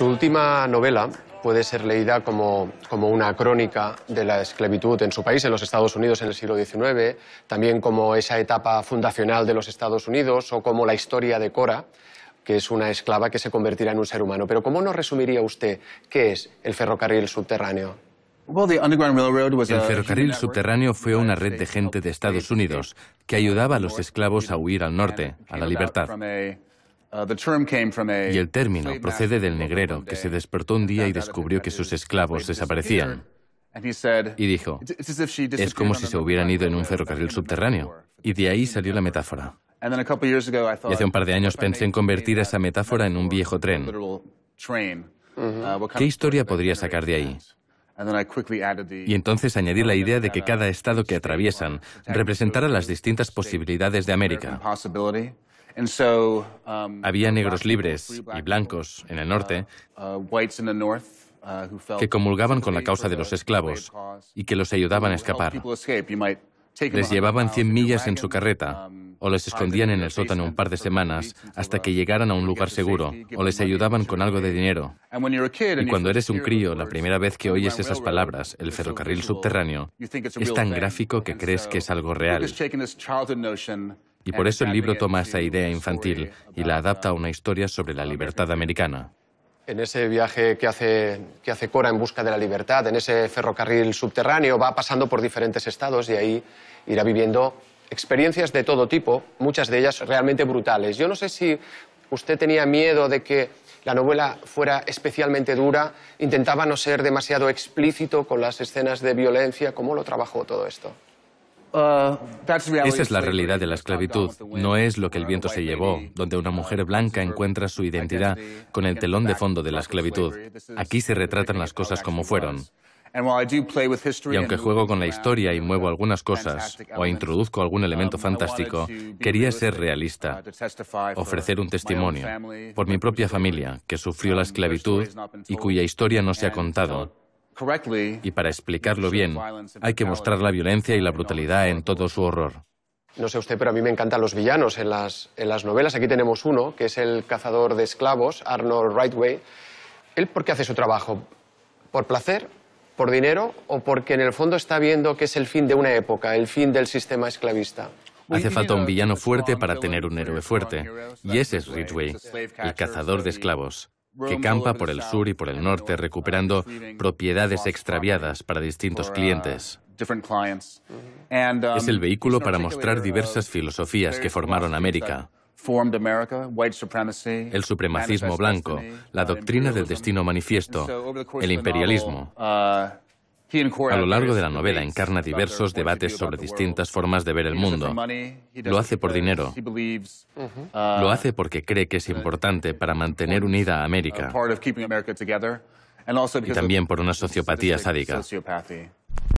Su última novela puede ser leída como, una crónica de la esclavitud en su país, en los Estados Unidos en el siglo XIX, también como esa etapa fundacional de los Estados Unidos o como la historia de Cora, que es una esclava que se convertirá en un ser humano. Pero ¿cómo nos resumiría usted qué es el ferrocarril subterráneo? El ferrocarril subterráneo fue una red de gente de Estados Unidos que ayudaba a los esclavos a huir al norte, a la libertad. Uh, y el término procede del negrero que se despertó un día y descubrió que sus esclavos desaparecían. Y dijo, es como si se hubieran ido en un ferrocarril subterráneo. Y de ahí salió la metáfora. Y hace un par de años pensé en convertir esa metáfora en un viejo tren. Uh, ¿Qué historia podría sacar de ahí? Y entonces añadí la idea de que cada uh, estado que atraviesan representara las distintas posibilidades de América. Um, Había negros libres y blancos en el norte uh, uh, uh, que comulgaban con la causa de los esclavos y que los ayudaban a escapar. Les llevaban 100 millas en su carreta um, o les escondían en el sótano un par de semanas hasta que llegaran a un lugar seguro o les ayudaban con algo de dinero. Y cuando eres un crío, la primera vez que oyes esas palabras, el ferrocarril subterráneo, es tan gráfico que crees que es algo real. Y por eso el libro toma esa idea infantil y la adapta a una historia sobre la libertad americana. En ese viaje que hace, Cora en busca de la libertad, en ese ferrocarril subterráneo, va pasando por diferentes estados y ahí irá viviendo experiencias de todo tipo, muchas de ellas realmente brutales. Yo no sé si usted tenía miedo de que la novela fuera especialmente dura, intentaba no ser demasiado explícito con las escenas de violencia, ¿cómo lo trabajó todo esto? Uh, Esa es la realidad de la esclavitud. No es lo que el viento se llevó, donde una mujer uh, blanca encuentra su identidad con el telón de fondo de la esclavitud. Aquí se retratan las cosas como fueron. Y aunque juego con la historia y muevo algunas cosas o introduzco algún um, elemento fantástico, quería ser uh, realista, ofrecer un testimonio por mi propia familia que sufrió la um, esclavitud y cuya historia no se ha contado y para explicarlo bien, hay que mostrar la violencia y la brutalidad en todo su horror. No sé usted, pero a mí me encantan los villanos en las, novelas. Aquí tenemos uno, que es el cazador de esclavos, Arnold Rightway. ¿Él por qué hace su trabajo? ¿Por placer? ¿Por dinero? ¿O porque en el fondo está viendo que es el fin de una época, el fin del sistema esclavista? Hace falta un villano fuerte para tener un héroe fuerte. Y ese es pues, Ridgway, el cazador de esclavos que campa por el sur y por el norte recuperando propiedades extraviadas para distintos uh, clientes. Es el um, vehículo para mostrar uh, diversas filosofías que formaron América. El supremacismo blanco, la uh, doctrina del destino manifiesto, el imperialismo. A lo largo de la novela encarna diversos debates sobre distintas formas de ver el mundo. Lo hace por dinero. Uh, lo hace porque cree que es importante para mantener unida a uh, América. Y también por una sociopatía sádica.